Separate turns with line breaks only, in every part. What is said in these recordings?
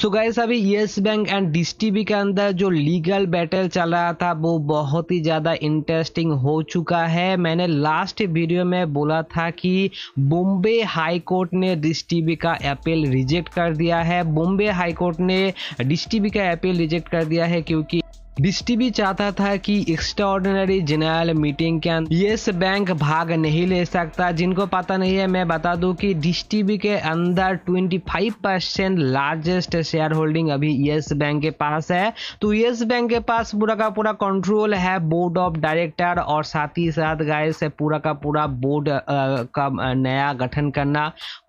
सो guys अभी yes bank and DTB के अंदर जो लीगल बैटल चल रहा था वो बहुत ही ज़्यादा इंटरेस्टिंग हो चुका है मैंने लास्ट वीडियो में बोला था कि बॉम्बे हाई कोर्ट ने डीटीबी का अपील रिजेक्ट कर दिया है बॉम्बे हाई कोर्ट ने डीटीबी का अपील रिजेक्ट कर दिया है क्योंकि डिस्टी भी चाहता था कि एक्स्ट्रा ऑर्डिनरी जनरल मीटिंग के अंदर येस बैंक भाग नहीं ले सकता जिनको पता नहीं है मैं बता दूं कि डिस्टीबी के अंदर 25 परसेंट लार्जेस्ट शेयर होल्डिंग अभी येस बैंक के पास है तो येस बैंक के पास पूरा का पूरा कंट्रोल है बोर्ड ऑफ डायरेक्टर और साथ ही साथ गाय से पूरा का पूरा बोर्ड का नया गठन करना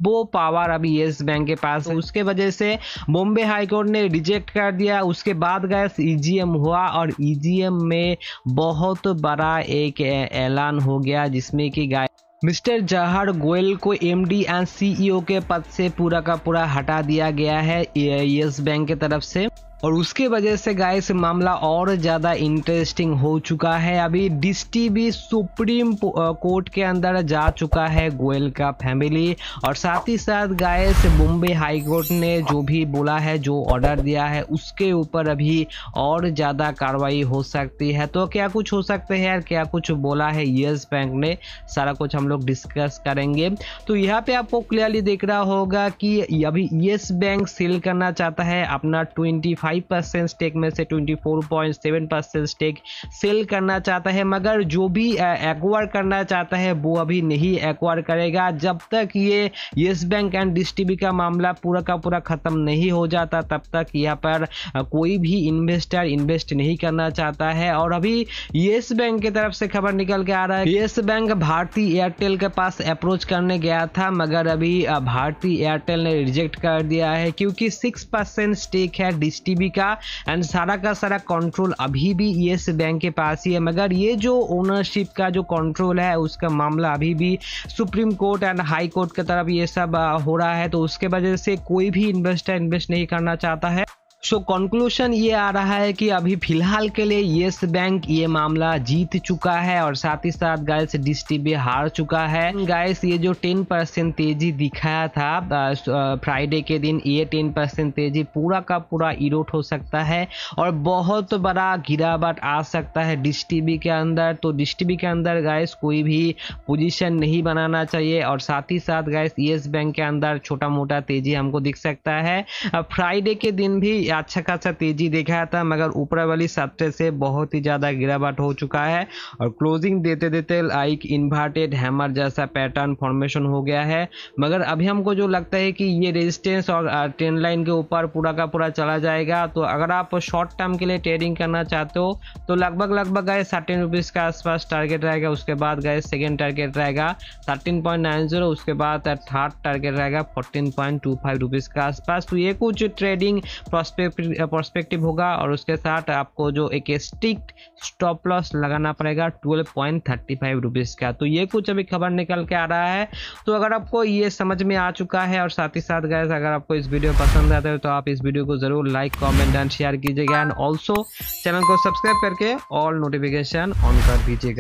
वो पावर अभी येस बैंक के पास है उसके वजह से बॉम्बे हाईकोर्ट ने रिजेक्ट कर दिया उसके बाद गाय ई e हुआ ईफा और ई e में बहुत बड़ा एक ऐलान हो गया जिसमें कि गाय मिस्टर जहर गोयल को एमडी एंड सीईओ के पद से पूरा का पूरा हटा दिया गया है येस बैंक के तरफ से और उसके वजह से गाइस मामला और ज़्यादा इंटरेस्टिंग हो चुका है अभी डिस्टी भी सुप्रीम कोर्ट के अंदर जा चुका है गोयल का फैमिली और साथ ही साथ गाइस बॉम्बे हाईकोर्ट ने जो भी बोला है जो ऑर्डर दिया है उसके ऊपर अभी और ज़्यादा कार्रवाई हो सकती है तो क्या कुछ हो सकते हैं यार क्या कुछ बोला है येस बैंक ने सारा कुछ हम लोग डिस्कस करेंगे तो यहाँ पे आपको क्लियरली देख रहा होगा कि अभी येस बैंक सेल करना चाहता है अपना twenty five five percent stake में से twenty four point seven percent stake sale करना चाहता है मगर जो भी एक्वायर करना चाहता है वो अभी नहीं एक्वायर करेगा जब तक ये येस बैंक एंड डी का मामला पूरा का पूरा ख़त्म नहीं हो जाता तब तक यहाँ पर कोई भी इन्वेस्टर इन्वेस्ट नहीं करना चाहता है और अभी येस बैंक की तरफ से खबर निकल के आ रहा है येस बैंक भारतीय एयरटेल के पास अप्रोच करने गया था मगर अभी भारतीय एयरटेल ने रिजेक्ट कर दिया है क्योंकि सिक्स परसेंट स्टेक है डी पीएनबी का एंड सारा का सारा कंट्रोल अभी भी येस बैंक के पास ही है मगर ये जो ओनरशिप का जो कंट्रोल है उसका मामला अभी भी supreme court and high court की तरफ ये सब हो रहा है तो उसके वजह से कोई भी इन्वेस्टर इन्वेस्ट नहीं करना चाहता है सो so, कंक्लूशन ये आ रहा है कि अभी फिलहाल के लिए येस बैंक ये मामला जीत चुका है और साथ ही साथ गाइस डिस्टीबी हार चुका है गाइस ये जो 10 परसेंट तेजी दिखाया था फ्राइडे के दिन ये 10 परसेंट तेजी पूरा का पूरा इरोट हो सकता है और बहुत बड़ा गिरावट आ सकता है डिस्टीबी के अंदर तो डिस्टीबी के अंदर गाइस कोई भी पोजिशन नहीं बनाना चाहिए और साथ ही साथ गाइस येस बैंक के अंदर छोटा मोटा तेजी हमको दिख सकता है फ्राइडे के दिन भी अच्छा खासा तेजी दिखाया था मगर ऊपर वाली सबसे से बहुत ही ज़्यादा गिरावट हो चुका है और क्लोजिंग देते देते लाइक इन्वर्टेड हैमर जैसा पैटर्न फॉर्मेशन हो गया है मगर अभी हमको जो लगता है कि ये रेजिस्टेंस और ट्रेन लाइन के ऊपर पूरा का पूरा चला जाएगा तो अगर आप शॉर्ट टर्म के लिए ट्रेडिंग करना चाहते हो तो लगभग लगभग गए थर्टीन रुपीज़ के आसपास टारगेट रहेगा उसके बाद गए सेकेंड टारगेट रहेगा थर्टीन पॉइंट नाइन जीरो उसके बाद थर्ड टारगेट रहेगा fourteen point two five rupees के आसपास तो ये कुछ ट्रेडिंग प्रोस्पेक्ट पर्सपेक्टिव होगा और उसके साथ आपको जो एक स्टिक स्टॉप लॉस लगाना पड़ेगा twelve point thirty five rupees का तो ये कुछ अभी खबर निकल के आ रहा है तो अगर आपको ये समझ में आ चुका है और साथ ही साथ गैस अगर आपको इस वीडियो पसंद आता है तो आप इस वीडियो को ज़रूर लाइक कॉमेंट एंड शेयर कीजिएगा एंड ऑल्सो चैनल को सब्सक्राइब करके ऑल नोटिफिकेशन ऑन कर दीजिएगा